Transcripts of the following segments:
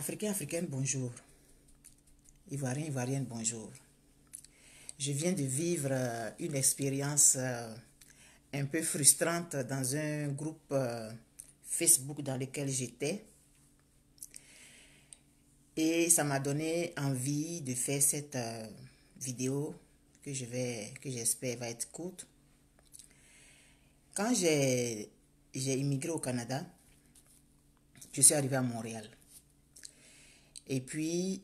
Africain, Africaines, bonjour. Ivoiriens, Ivoiriennes, bonjour. Je viens de vivre euh, une expérience euh, un peu frustrante dans un groupe euh, Facebook dans lequel j'étais. Et ça m'a donné envie de faire cette vidéo que je vais, que j'espère va être courte. Quand j'ai immigré au Canada, je suis arrivée à Montréal. Et puis,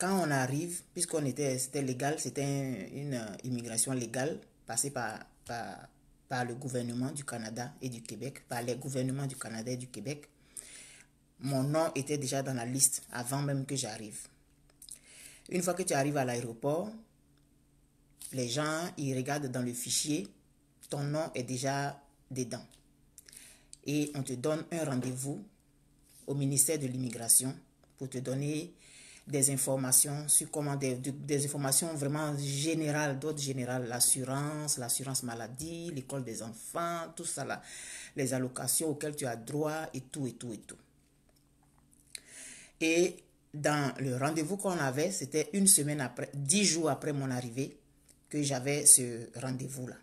quand on arrive, puisqu'on était, c'était légal, c'était une, euh, immigration légale passée par, par, par, le gouvernement du Canada et du Québec, par les gouvernements du Canada et du Québec, mon nom était déjà dans la liste avant même que j'arrive. Une fois que tu arrives à l'aéroport, les gens, ils regardent dans le fichier, ton nom est déjà dedans. Et on te donne un rendez-vous au ministère de l'immigration pour te donner des informations sur comment des, informations vraiment générales, d'autres générales, l'assurance, l'assurance maladie, l'école des enfants, tout ça là, les allocations auxquelles tu as droit et tout et tout et tout. Et dans le rendez-vous qu'on avait, c'était une semaine après, dix jours après mon arrivée que j'avais ce rendez-vous là.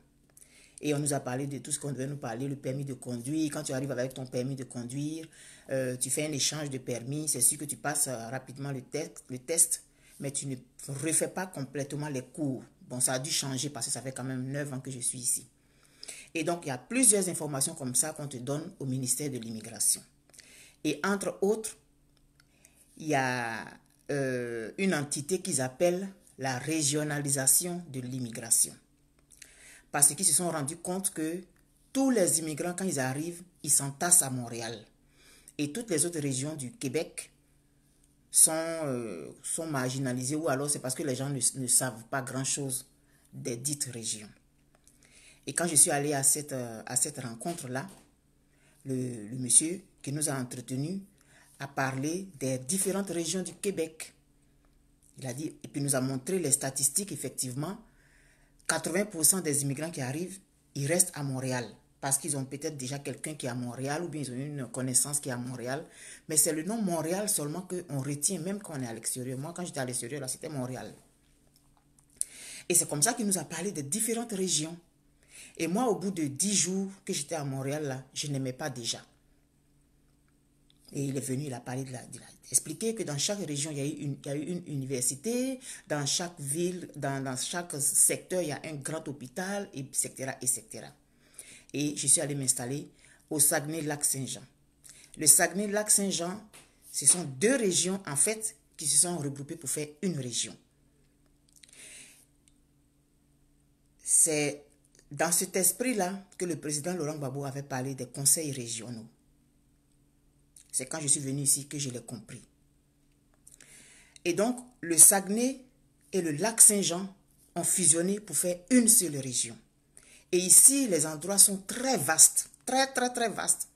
Et on nous a parlé de tout ce qu'on devait nous parler, le permis de conduire. Quand tu arrives avec ton permis de conduire, euh, tu fais un échange de permis. C'est sûr que tu passes euh, rapidement le, le test, mais tu ne refais pas complètement les cours. Bon, ça a dû changer parce que ça fait quand même 9 ans que je suis ici. Et donc, il y a plusieurs informations comme ça qu'on te donne au ministère de l'Immigration. Et entre autres, il y a euh, une entité qu'ils appellent la régionalisation de l'immigration parce qu'ils se sont rendus compte que tous les immigrants, quand ils arrivent, ils s'entassent à Montréal. Et toutes les autres régions du Québec sont, euh, sont marginalisées ou alors c'est parce que les gens ne, savent pas grand-chose des dites régions. Et quand je suis allé à cette, euh, à cette rencontre-là, le, monsieur qui nous a entretenus a parlé des différentes régions du Québec. Il a dit, et puis nous a montré les statistiques, effectivement, 80% des immigrants qui arrivent, ils restent à Montréal parce qu'ils ont peut-être déjà quelqu'un qui est à Montréal ou bien ils ont une connaissance qui est à Montréal. Mais c'est le nom Montréal seulement qu'on retient, même quand on est à l'extérieur. Moi, quand j'étais à l'extérieur, c'était Montréal. Et c'est comme ça qu'il nous a parlé de différentes régions. Et moi, au bout de 10 jours que j'étais à Montréal, je n'aimais pas déjà. Et il est venu, il a parlé de la, expliqué que dans chaque région, il y, a eu une, université, dans chaque ville, dans, dans, chaque secteur, il y a un grand hôpital, etc., etc. Et je suis allée m'installer au Saguenay-Lac-Saint-Jean. Le Saguenay-Lac-Saint-Jean, ce sont deux régions, en fait, qui se sont regroupées pour faire une région. C'est dans cet esprit-là que le président Laurent Gbagbo avait parlé des conseils régionaux. C'est quand je suis venu ici que je l'ai compris. Et donc, le Saguenay et le lac Saint-Jean ont fusionné pour faire une seule région. Et ici, les endroits sont très vastes, très, très, très vastes.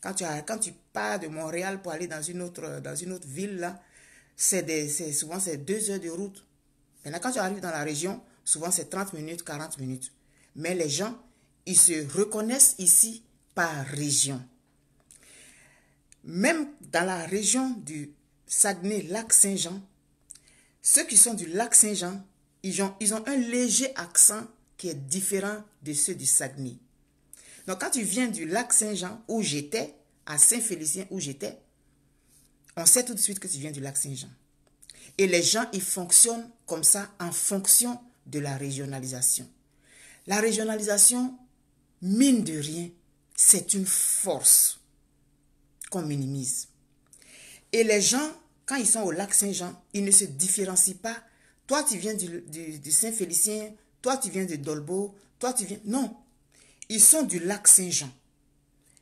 Quand tu, pars de Montréal pour aller dans une autre, dans une autre ville, c'est souvent c'est deux heures de route. Maintenant, quand tu arrives dans la région, souvent c'est 30 minutes, 40 minutes. Mais les gens, ils se reconnaissent ici par région. Même dans la région du Saguenay-Lac-Saint-Jean, ceux qui sont du Lac-Saint-Jean, ils ont, ils ont un léger accent qui est différent de ceux du Saguenay. Donc, quand tu viens du Lac-Saint-Jean, où j'étais, à Saint-Félicien, où j'étais, on sait tout de suite que tu viens du Lac-Saint-Jean. Et les gens, ils fonctionnent comme ça en fonction de la régionalisation. La régionalisation, mine de rien, c'est une force qu'on minimise. Et les gens, quand ils sont au lac Saint-Jean, ils ne se différencient pas. Toi, tu viens du, Saint-Félicien, toi, tu viens de Dolbo, toi, tu viens... Non, ils sont du lac Saint-Jean.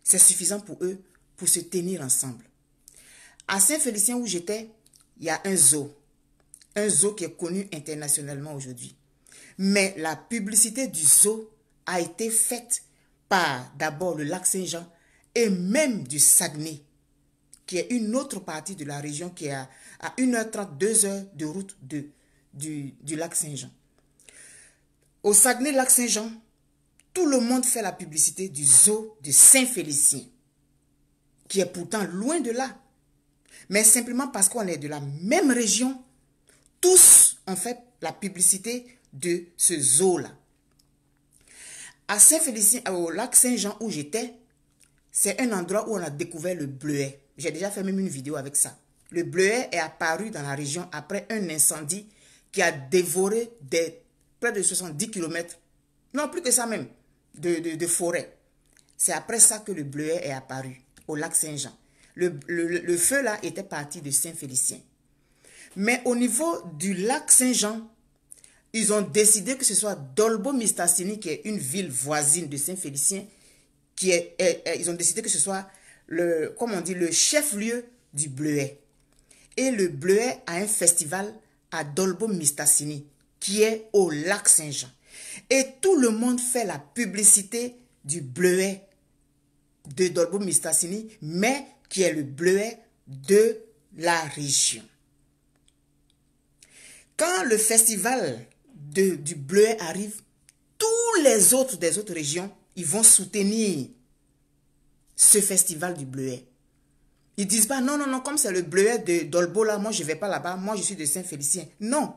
C'est suffisant pour eux pour se tenir ensemble. À Saint-Félicien où j'étais, il y a un zoo. Un zoo qui est connu internationalement aujourd'hui. Mais la publicité du zoo a été faite par d'abord le lac Saint-Jean et même du Saguenay, qui est une autre partie de la région qui est à, 1h30, 2 de route de, du, lac Saint-Jean. Au Saguenay, lac Saint-Jean, tout le monde fait la publicité du zoo de Saint-Félicien, qui est pourtant loin de là. Mais simplement parce qu'on est de la même région, tous ont fait la publicité de ce zoo-là. À Saint-Félicien, au lac Saint-Jean où j'étais, c'est un endroit où on a découvert le bleuet. J'ai déjà fait même une vidéo avec ça. Le bleuet est apparu dans la région après un incendie qui a dévoré près de 70 km, non plus que ça même, de, forêt. C'est après ça que le bleuet est apparu au lac Saint-Jean. Le, le, feu là était parti de Saint-Félicien. Mais au niveau du lac Saint-Jean, ils ont décidé que ce soit Dolbo Mistassini, qui est une ville voisine de Saint-Félicien, ils ont décidé que ce soit le, comment on dit, le chef-lieu du Bleuet. Et le Bleuet a un festival à Dolbo Mistassini, qui est au lac Saint-Jean. Et tout le monde fait la publicité du Bleuet de Dolbo Mistassini, mais qui est le Bleuet de la région. Quand le festival de, du Bleuet arrive, tous les autres des autres régions ils vont soutenir ce festival du bleuet. Ils disent pas, non, non, non, comme c'est le bleuet de d'Olbo, là, moi, je vais pas là-bas, moi, je suis de Saint-Félicien. Non.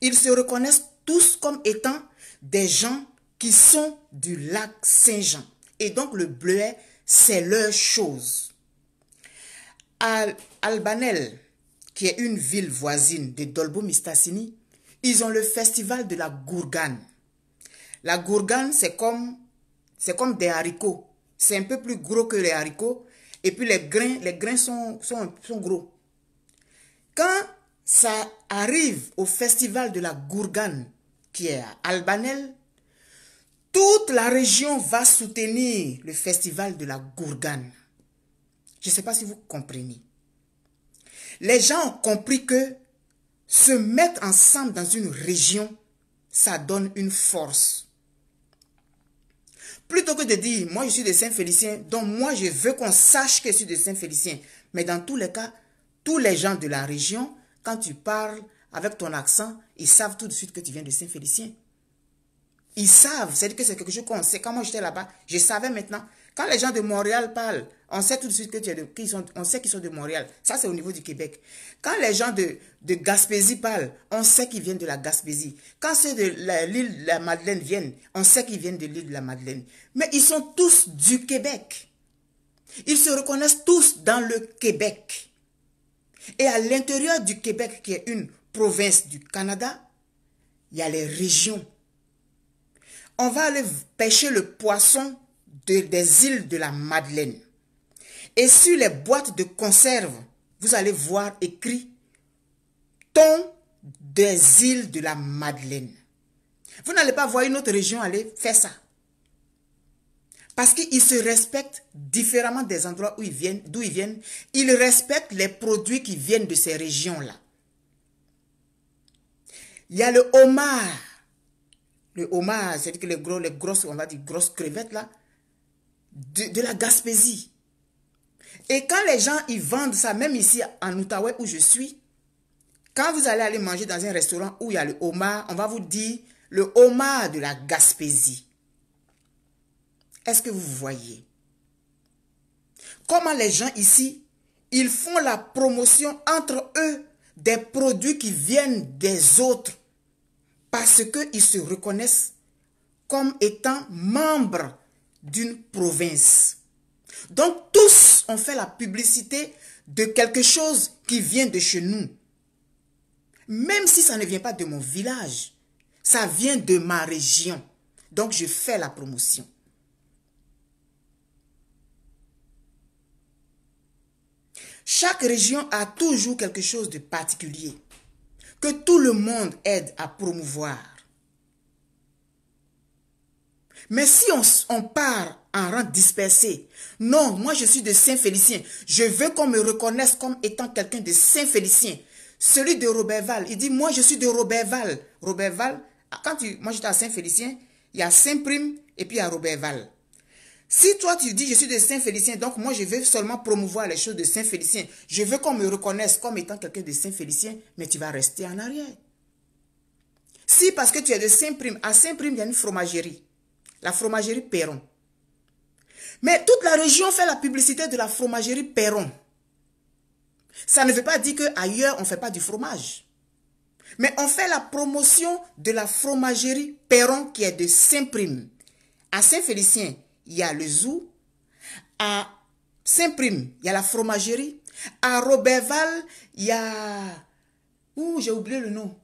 Ils se reconnaissent tous comme étant des gens qui sont du lac Saint-Jean. Et donc, le bleuet, c'est leur chose. Albanel, qui est une ville voisine de Dolbo-Mistassini, ils ont le festival de la Gourgane. La Gourgane, c'est comme c'est comme des haricots. C'est un peu plus gros que les haricots. Et puis les grains, les grains sont, sont gros. Quand ça arrive au festival de la Gourgane, qui est à Albanel, toute la région va soutenir le festival de la Gourgane. Je ne sais pas si vous comprenez. Les gens ont compris que se mettre ensemble dans une région, ça donne une force. Plutôt que de dire, moi je suis de Saint-Félicien, donc moi je veux qu'on sache que je suis de Saint-Félicien. Mais dans tous les cas, tous les gens de la région, quand tu parles avec ton accent, ils savent tout de suite que tu viens de Saint-Félicien. Ils savent, c'est-à-dire que c'est quelque chose qu'on sait. Quand moi j'étais là-bas, je savais maintenant. Quand les gens de Montréal parlent, on sait tout de suite que qu'ils sont, on sait qu'ils sont de Montréal. Ça, c'est au niveau du Québec. Quand les gens de, Gaspésie parlent, on sait qu'ils viennent de la Gaspésie. Quand ceux de l'île de la Madeleine viennent, on sait qu'ils viennent de l'île de la Madeleine. Mais ils sont tous du Québec. Ils se reconnaissent tous dans le Québec. Et à l'intérieur du Québec, qui est une province du Canada, il y a les régions. On va aller pêcher le poisson des îles de la Madeleine. Et sur les boîtes de conserve, vous allez voir écrit Ton des îles de la Madeleine. Vous n'allez pas voir une autre région aller faire ça. Parce qu'ils se respectent différemment des endroits où ils viennent, d'où ils viennent. Ils respectent les produits qui viennent de ces régions-là. Il y a le homard. Le homard, c'est-à-dire que les gros, grosses, on va dire grosses crevettes là, de la Gaspésie. Et quand les gens, ils vendent ça, même ici en Outaouais où je suis, quand vous allez aller manger dans un restaurant où il y a le homard, on va vous dire le homard de la Gaspésie. Est-ce que vous voyez Comment les gens ici, ils font la promotion entre eux des produits qui viennent des autres parce qu'ils se reconnaissent comme étant membres d'une province. Donc tous ont fait la publicité de quelque chose qui vient de chez nous. Même si ça ne vient pas de mon village, ça vient de ma région. Donc je fais la promotion. Chaque région a toujours quelque chose de particulier que tout le monde aide à promouvoir. Mais si on, part en rang dispersé. Non, moi je suis de Saint-Félicien. Je veux qu'on me reconnaisse comme étant quelqu'un de Saint-Félicien. Celui de Robertval, il dit, moi je suis de Robertval. Robertval, quand tu, moi j'étais à Saint-Félicien, il y a Saint-Prime et puis il y a Robertval. Si toi tu dis je suis de Saint-Félicien, donc moi je veux seulement promouvoir les choses de Saint-Félicien. Je veux qu'on me reconnaisse comme étant quelqu'un de Saint-Félicien, mais tu vas rester en arrière. Si parce que tu es de Saint-Prime, à Saint-Prime il y a une fromagerie. La fromagerie Perron. Mais toute la région fait la publicité de la fromagerie Perron. Ça ne veut pas dire qu'ailleurs, on ne fait pas du fromage. Mais on fait la promotion de la fromagerie Perron qui est de Saint-Prime. À Saint-Félicien, il y a le zoo. À Saint-Prime, il y a la fromagerie. À Robertval, il y a... Ouh, j'ai oublié le nom.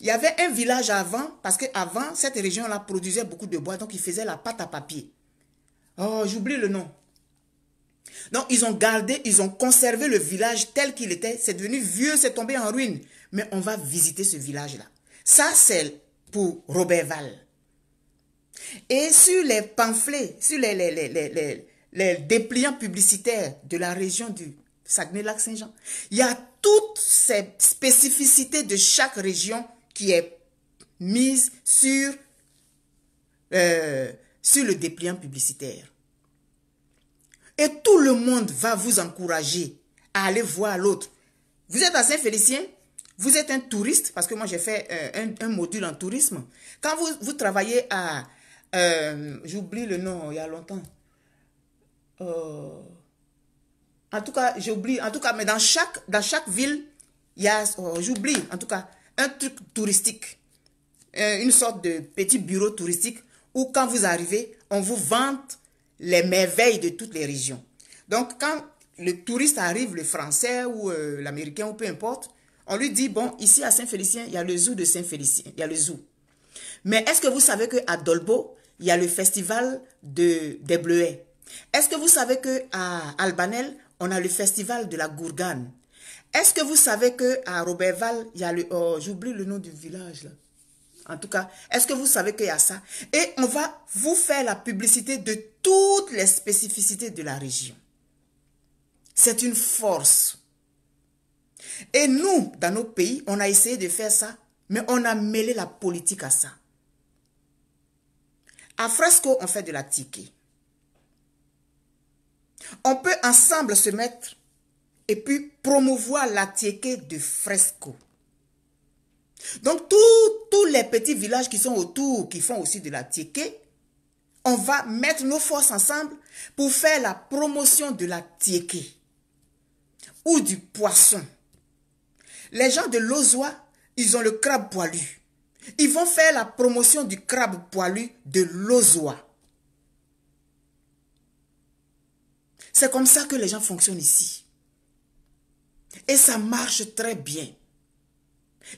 Il y avait un village avant, parce qu'avant, cette région-là produisait beaucoup de bois, donc ils faisaient la pâte à papier. Oh, j'oublie le nom. Donc, ils ont gardé, ils ont conservé le village tel qu'il était. C'est devenu vieux, c'est tombé en ruine. Mais on va visiter ce village-là. Ça, c'est pour Robert Val. Et sur les pamphlets, sur les, les, les dépliants publicitaires de la région du Saguenay-Lac-Saint-Jean, il y a toutes ces spécificités de chaque région qui est mise sur, euh, sur le dépliant publicitaire. Et tout le monde va vous encourager à aller voir l'autre. Vous êtes à Saint-Félicien, vous êtes un touriste, parce que moi j'ai fait euh, un, module en tourisme. Quand vous, travaillez à... Euh, j'oublie le nom il y a longtemps. en tout cas, j'oublie. En tout cas, mais dans chaque, dans chaque ville, il y a... Oh, j'oublie, en tout cas un truc touristique, euh, une sorte de petit bureau touristique où quand vous arrivez, on vous vante les merveilles de toutes les régions. Donc quand le touriste arrive, le français ou euh, l'américain ou peu importe, on lui dit, bon, ici à Saint-Félicien, il y a le zoo de Saint-Félicien, il y a le zoo. Mais est-ce que vous savez à Dolbo, il y a le festival des Bleuets Est-ce que vous savez qu'à Albanel, on a le festival de la Gourgane est-ce que vous savez que à Robertval, il y a le... Oh, j'oublie le nom du village là. En tout cas, est-ce que vous savez qu'il y a ça Et on va vous faire la publicité de toutes les spécificités de la région. C'est une force. Et nous, dans nos pays, on a essayé de faire ça, mais on a mêlé la politique à ça. À Fresco, on fait de la ticket. On peut ensemble se mettre et puis promouvoir la tiéké de fresco. Donc tous les petits villages qui sont autour, qui font aussi de la tiéké, on va mettre nos forces ensemble pour faire la promotion de la tiéké ou du poisson. Les gens de l'Ozoa, ils ont le crabe poilu. Ils vont faire la promotion du crabe poilu de l'Ozoa. C'est comme ça que les gens fonctionnent ici. Et ça marche très bien.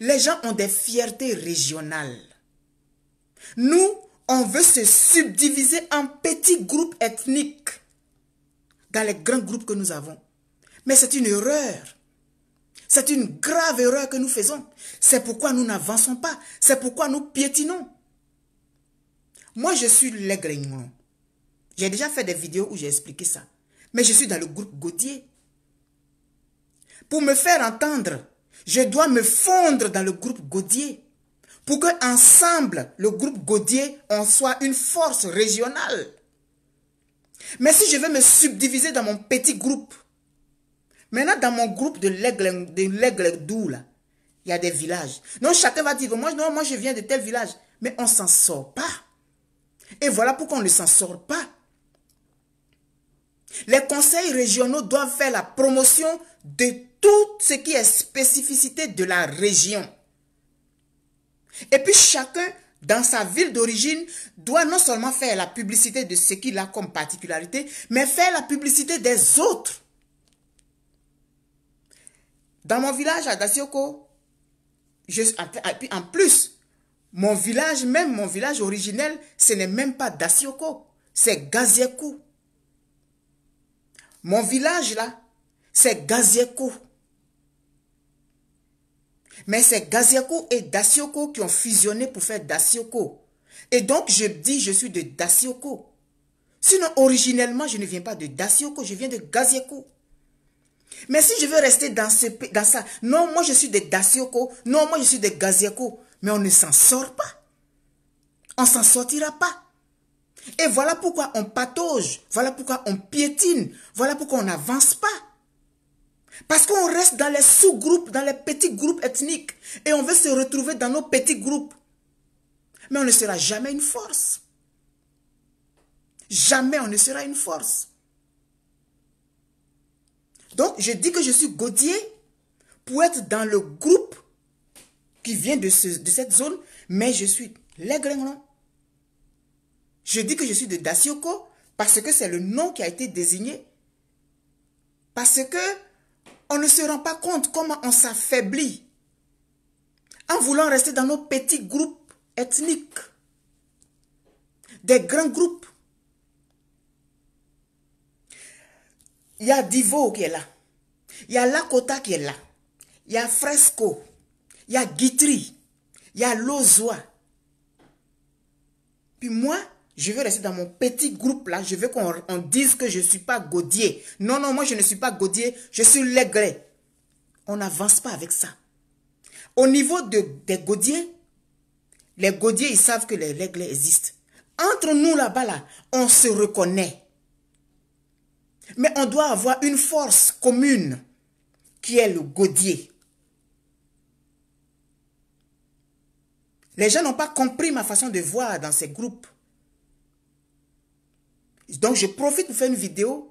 Les gens ont des fiertés régionales. Nous, on veut se subdiviser en petits groupes ethniques dans les grands groupes que nous avons. Mais c'est une erreur. C'est une grave erreur que nous faisons. C'est pourquoi nous n'avançons pas. C'est pourquoi nous piétinons. Moi, je suis les J'ai déjà fait des vidéos où j'ai expliqué ça. Mais je suis dans le groupe Gaudier. Pour me faire entendre, je dois me fondre dans le groupe Gaudier pour que ensemble, le groupe Gaudier, en soit une force régionale. Mais si je veux me subdiviser dans mon petit groupe, maintenant dans mon groupe de l'aigle doux, là, il y a des villages. Non, chacun va dire, moi, moi je viens de tel village. Mais on s'en sort pas. Et voilà pourquoi on ne s'en sort pas. Les conseils régionaux doivent faire la promotion de tout ce qui est spécificité de la région. Et puis chacun, dans sa ville d'origine, doit non seulement faire la publicité de ce qu'il a comme particularité, mais faire la publicité des autres. Dans mon village à Dasioko, je, en plus, mon village, même mon village originel, ce n'est même pas Dasioko, c'est Gaziekou. Mon village là, c'est Gaziekou. Mais c'est Gaziako et Dasioko qui ont fusionné pour faire Dasioko. Et donc, je dis, je suis de Dasioko. Sinon, originellement, je ne viens pas de Dasioko, je viens de Gaziako. Mais si je veux rester dans, ce, dans ça, non, moi je suis de Dasioko, non, moi je suis de Gaziako. Mais on ne s'en sort pas. On s'en sortira pas. Et voilà pourquoi on patauge, voilà pourquoi on piétine, voilà pourquoi on n'avance pas. Parce qu'on reste dans les sous-groupes, dans les petits groupes ethniques. Et on veut se retrouver dans nos petits groupes. Mais on ne sera jamais une force. Jamais on ne sera une force. Donc, je dis que je suis godier pour être dans le groupe qui vient de, cette zone, mais je suis les Je dis que je suis de Dasioko parce que c'est le nom qui a été désigné. Parce que on ne se rend pas compte comment on s'affaiblit en voulant rester dans nos petits groupes ethniques, des grands groupes. Il y a Divo qui est là. Il y a Lakota qui est là. Il y a Fresco. Il y a Guitry. Il y a Lozoa. Puis moi, je veux rester dans mon petit groupe là. Je veux qu'on dise que je ne suis pas Godier. Non, non, moi je ne suis pas Godier. Je suis l'aigle. On n'avance pas avec ça. Au niveau de, des Gaudiers, les Godiers ils savent que les règles existent. Entre nous là-bas, là, on se reconnaît. Mais on doit avoir une force commune qui est le Godier. Les gens n'ont pas compris ma façon de voir dans ces groupes. Donc, je profite pour faire une vidéo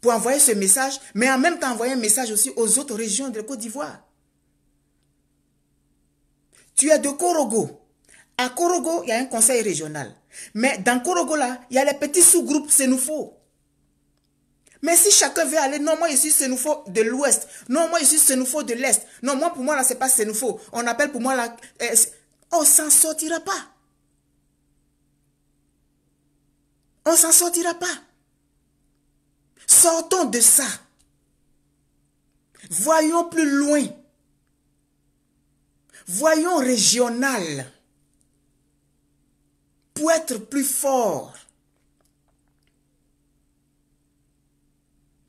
pour envoyer ce message, mais en même temps envoyer un message aussi aux autres régions de la Côte d'Ivoire. Tu es de Korogo. À Korogo, il y a un conseil régional. Mais dans Korogo, là, il y a les petits sous-groupes C'est nous faut. Mais si chacun veut aller, non, moi, c'est nous faux de l'ouest. Non, moi, ici c'est nous faut de l'est. Non, moi, pour moi, là, c'est pas nous faut. On appelle pour moi, là, euh, on s'en sortira pas. On s'en sortira pas. Sortons de ça. Voyons plus loin. Voyons régional. Pour être plus fort.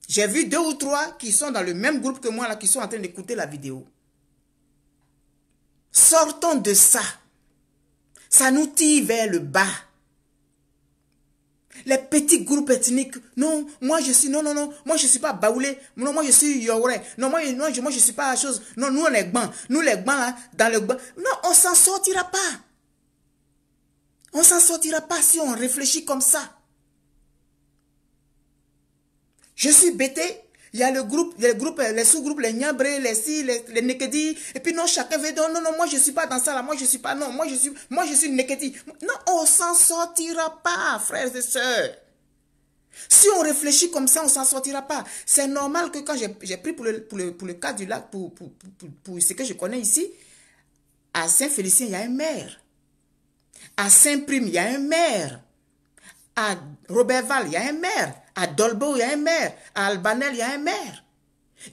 J'ai vu deux ou trois qui sont dans le même groupe que moi là, qui sont en train d'écouter la vidéo. Sortons de ça. Ça nous tire vers le bas. Les petits groupes ethniques. Non, moi je suis, non, non, non, moi je ne suis pas Baoulé. Non, moi je suis Yoré. Non, moi, je, moi je suis pas la chose. Non, nous on est Gban. Nous les Gban là, hein, dans le Gban. Non, on s'en sortira pas. On s'en sortira pas si on réfléchit comme ça. Je suis bêté, il y a le groupe, les groupes, les sous-groupes, les Niabré, les Si, les, les Nekedi. Et puis non, chacun veut dire, non, non, moi je suis pas dans ça là, moi je suis pas, non, moi je suis, moi je suis Nekedi. Non, on s'en sortira pas, frères et sœurs. Si on réfléchit comme ça, on s'en sortira pas. C'est normal que quand j'ai pris pour le, pour, le, pour le, cas du lac, pour, pour, pour ce que je connais ici, à Saint-Félicien, il y a un maire. À Saint-Prime, il y a un maire. À Robertval, il y a un maire. À Dolbo, il y a un maire. À Albanel, il y a un maire.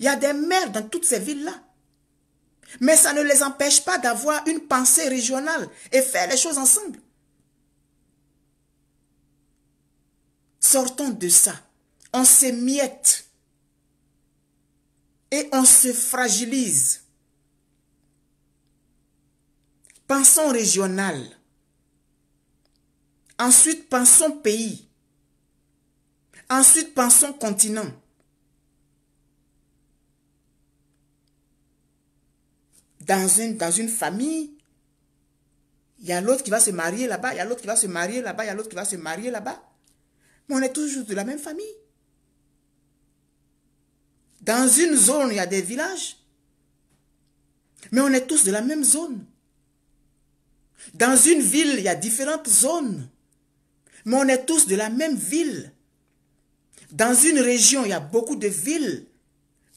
Il y a des maires dans toutes ces villes-là. Mais ça ne les empêche pas d'avoir une pensée régionale et faire les choses ensemble. Sortons de ça. On s'émiette. Et on se fragilise. Pensons régionales. Ensuite, pensons pays. Ensuite, pensons continent. Dans une, dans une famille, il y a l'autre qui va se marier là-bas, il y a l'autre qui va se marier là-bas, il y a l'autre qui va se marier là-bas. Mais on est toujours de la même famille. Dans une zone, il y a des villages. Mais on est tous de la même zone. Dans une ville, il y a différentes zones. Mais on est tous de la même ville. Dans une région, il y a beaucoup de villes.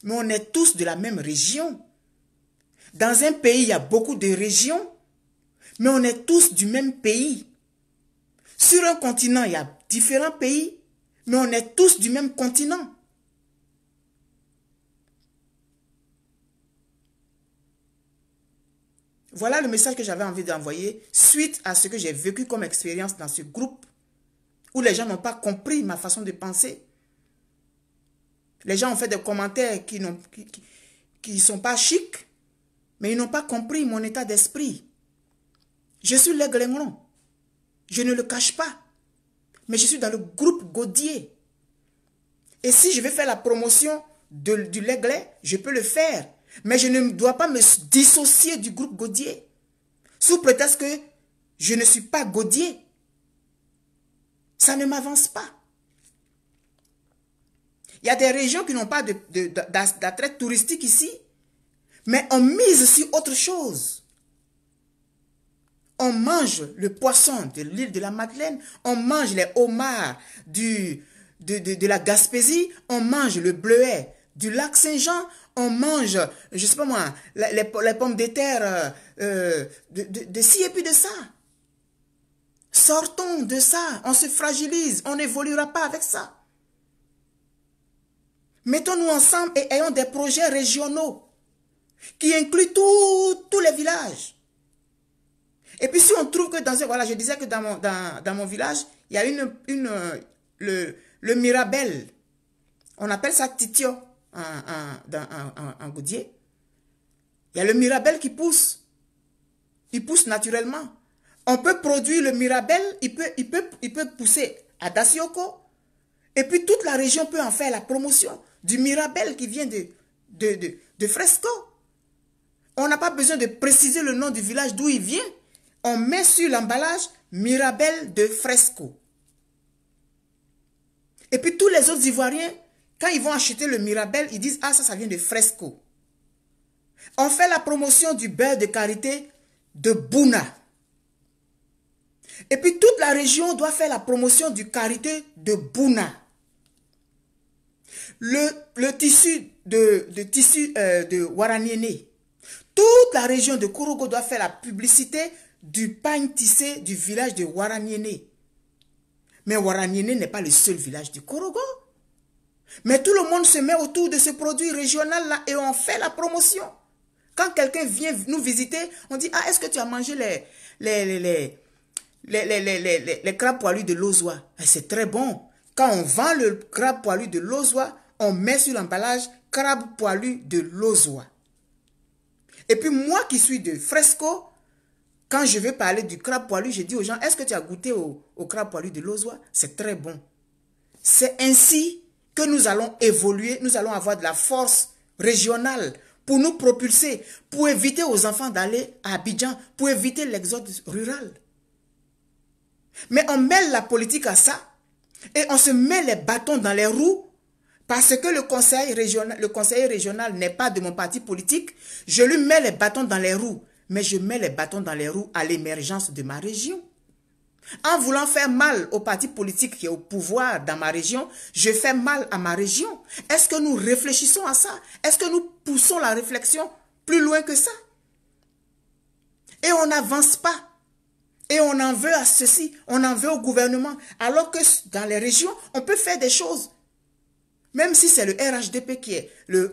Mais on est tous de la même région. Dans un pays, il y a beaucoup de régions. Mais on est tous du même pays. Sur un continent, il y a différents pays. Mais on est tous du même continent. Voilà le message que j'avais envie d'envoyer suite à ce que j'ai vécu comme expérience dans ce groupe où les gens n'ont pas compris ma façon de penser. Les gens ont fait des commentaires qui ne qui, sont pas chics, mais ils n'ont pas compris mon état d'esprit. Je suis l'aigle Je ne le cache pas. Mais je suis dans le groupe Gaudier. Et si je veux faire la promotion de, du l'aigle, je peux le faire. Mais je ne dois pas me dissocier du groupe Gaudier. Sous prétexte que je ne suis pas Gaudier. Ça ne m'avance pas. Il y a des régions qui n'ont pas d'attrait touristique ici, mais on mise sur autre chose. On mange le poisson de l'île de la Madeleine, on mange les homards du, de, la Gaspésie, on mange le bleuet du lac Saint-Jean, on mange, je sais pas moi, les, pommes de terre euh, euh, de, de ci et puis de ça. Sortons de ça. On se fragilise. On n'évoluera pas avec ça. Mettons-nous ensemble et ayons des projets régionaux qui incluent tous les villages. Et puis si on trouve que dans ce... Voilà, je disais que dans mon, dans, mon village, il y a une... Euh, le, le Mirabel. On appelle ça Titio en, en, Il y a le Mirabel qui pousse. Il pousse naturellement. On peut produire le Mirabel, il peut, il peut, il peut pousser à Dasioko. Et puis toute la région peut en faire la promotion du Mirabel qui vient de, de, Fresco. On n'a pas besoin de préciser le nom du village d'où il vient. On met sur l'emballage Mirabel de Fresco. Et puis tous les autres Ivoiriens, quand ils vont acheter le Mirabel, ils disent, ah ça, ça vient de Fresco. On fait la promotion du beurre de karité de Bouna. Et puis toute la région doit faire la promotion du karité de Buna. Le, le tissu de, de tissu euh, de Waraniene. Toute la région de Korogo doit faire la publicité du pain tissé du village de Waraniene. Mais Waraniene n'est pas le seul village du Korogo. Mais tout le monde se met autour de ce produit régional-là et on fait la promotion. Quand quelqu'un vient nous visiter, on dit, ah, est-ce que tu as mangé les, les, les les, crabes poilus de l'ozoa. C'est très bon. Quand on vend le crabe poilu de l'ozoa, on met sur l'emballage crabe poilu de l'ozoa. Et puis moi qui suis de Fresco, quand je vais parler du crabe poilu, je dis aux gens, est-ce que tu as goûté au, au crabe poilu de l'ozoa C'est très bon. C'est ainsi que nous allons évoluer, nous allons avoir de la force régionale pour nous propulser, pour éviter aux enfants d'aller à Abidjan, pour éviter l'exode rural. Mais on mêle la politique à ça et on se met les bâtons dans les roues parce que le conseil régional, le conseiller régional n'est pas de mon parti politique. Je lui mets les bâtons dans les roues, mais je mets les bâtons dans les roues à l'émergence de ma région. En voulant faire mal au parti politique qui est au pouvoir dans ma région, je fais mal à ma région. Est-ce que nous réfléchissons à ça Est-ce que nous poussons la réflexion plus loin que ça Et on n'avance pas. Et on en veut à ceci, on en veut au gouvernement. Alors que dans les régions, on peut faire des choses. Même si c'est le RHDP qui est le,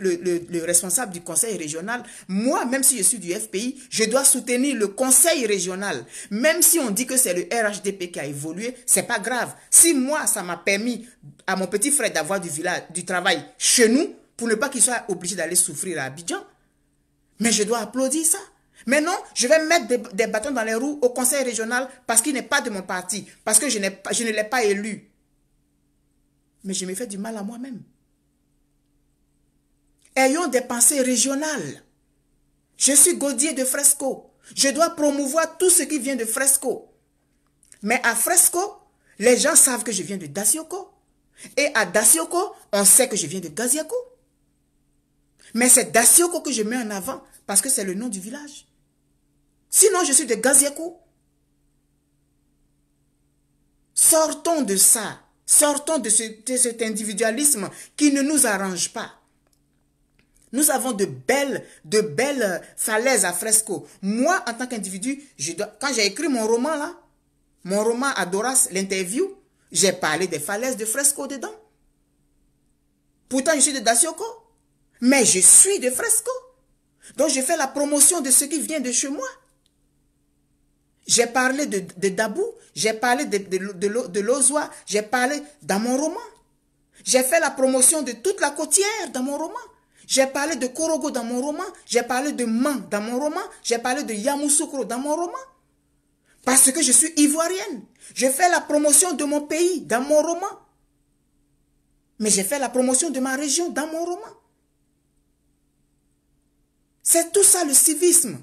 responsable du conseil régional, moi, même si je suis du FPI, je dois soutenir le conseil régional. Même si on dit que c'est le RHDP qui a évolué, c'est pas grave. Si moi, ça m'a permis à mon petit frère d'avoir du, du travail chez nous, pour ne pas qu'il soit obligé d'aller souffrir à Abidjan, mais je dois applaudir ça. Mais non, je vais mettre des, bâtons dans les roues au conseil régional parce qu'il n'est pas de mon parti, parce que je, ne l'ai pas élu. Mais je me fais du mal à moi-même. Ayons des pensées régionales. Je suis gaudier de Fresco. Je dois promouvoir tout ce qui vient de Fresco. Mais à Fresco, les gens savent que je viens de Dacioko. Et à Dacioko, on sait que je viens de Gaziako. Mais c'est Dacioko que je mets en avant parce que c'est le nom du village. Sinon, je suis de Gaziakou. Sortons de ça. Sortons de, ce, cet individualisme qui ne nous arrange pas. Nous avons de belles, de belles falaises à fresco. Moi, en tant qu'individu, quand j'ai écrit mon roman là, mon roman Adoras, l'interview, j'ai parlé des falaises de fresco dedans. Pourtant, je suis de Dacioko, mais je suis de fresco. Donc, je fais la promotion de ce qui vient de chez moi. J'ai parlé de, Dabou, j'ai parlé de, de, l'Ozoa, j'ai parlé dans mon roman. J'ai fait la promotion de toute la côtière dans mon roman. J'ai parlé de Korogo dans mon roman, j'ai parlé de Man dans mon roman, j'ai parlé de Yamoussoukro dans mon roman. Parce que je suis ivoirienne. Je fais la promotion de mon pays dans mon roman. Mais j'ai fait la promotion de ma région dans mon roman. C'est tout ça le civisme.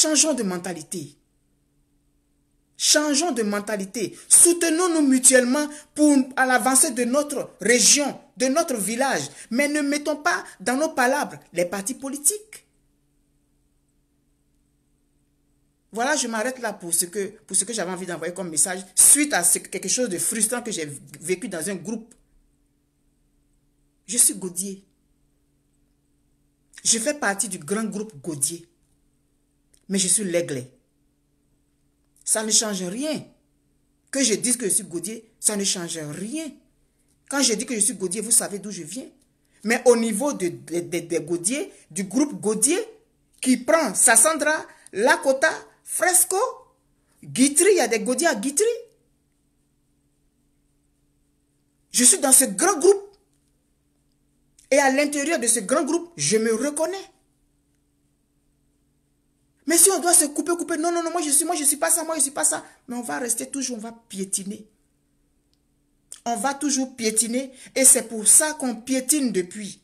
Changeons de mentalité. Changeons de mentalité. Soutenons-nous mutuellement pour, à l'avancée de notre région, de notre village. Mais ne mettons pas dans nos palabres les partis politiques. Voilà, je m'arrête là pour ce que, que j'avais envie d'envoyer comme message suite à quelque chose de frustrant que j'ai vécu dans un groupe. Je suis Gaudier. Je fais partie du grand groupe Gaudier mais je suis l'aigle. Ça ne change rien. Que je dise que je suis Gaudier, ça ne change rien. Quand je dis que je suis Gaudier, vous savez d'où je viens. Mais au niveau des de, du groupe Gaudier, qui prend Sassandra, Lakota, Fresco, Guitry, il y a des Gaudiers à Guitry. Je suis dans ce grand groupe. Et à l'intérieur de ce grand groupe, je me reconnais. Mais si on doit se couper, couper, non, non, non, moi je suis, moi je suis pas ça, moi je suis pas ça. Mais on va rester toujours, on va piétiner. On va toujours piétiner et c'est pour ça qu'on piétine depuis.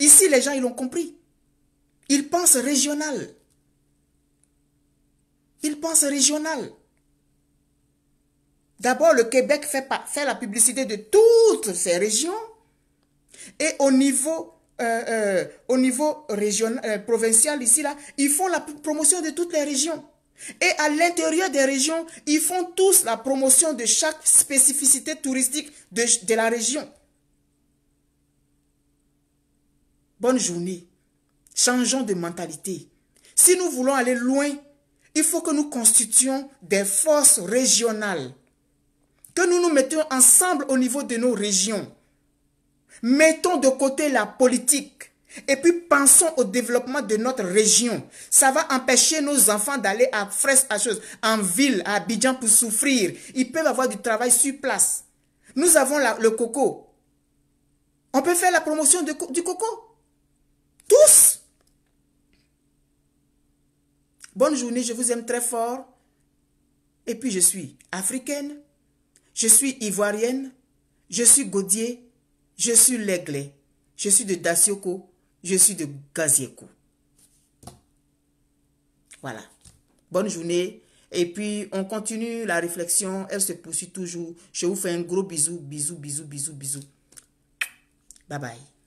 Ici, les gens, ils l'ont compris. Ils pensent régional. Ils pensent régional. D'abord, le Québec fait, fait la publicité de toutes ces régions. Et au niveau euh, euh, au niveau régional, euh, provincial ici, là, ils font la promotion de toutes les régions. Et à l'intérieur des régions, ils font tous la promotion de chaque spécificité touristique de, de la région. Bonne journée. Changeons de mentalité. Si nous voulons aller loin, il faut que nous constituions des forces régionales. Que nous nous mettions ensemble au niveau de nos régions. Mettons de côté la politique et puis pensons au développement de notre région. Ça va empêcher nos enfants d'aller à Fresse à en ville, à Abidjan pour souffrir. Ils peuvent avoir du travail sur place. Nous avons le coco. On peut faire la promotion du coco. Tous. Bonne journée, je vous aime très fort. Et puis je suis africaine, je suis ivoirienne, je suis gaudier, je suis l'aigle. Je suis de Dasioko. Je suis de Gazieko. Voilà. Bonne journée. Et puis, on continue la réflexion. Elle se poursuit toujours. Je vous fais un gros bisou, bisou, bisou, bisou, bisou. Bye bye.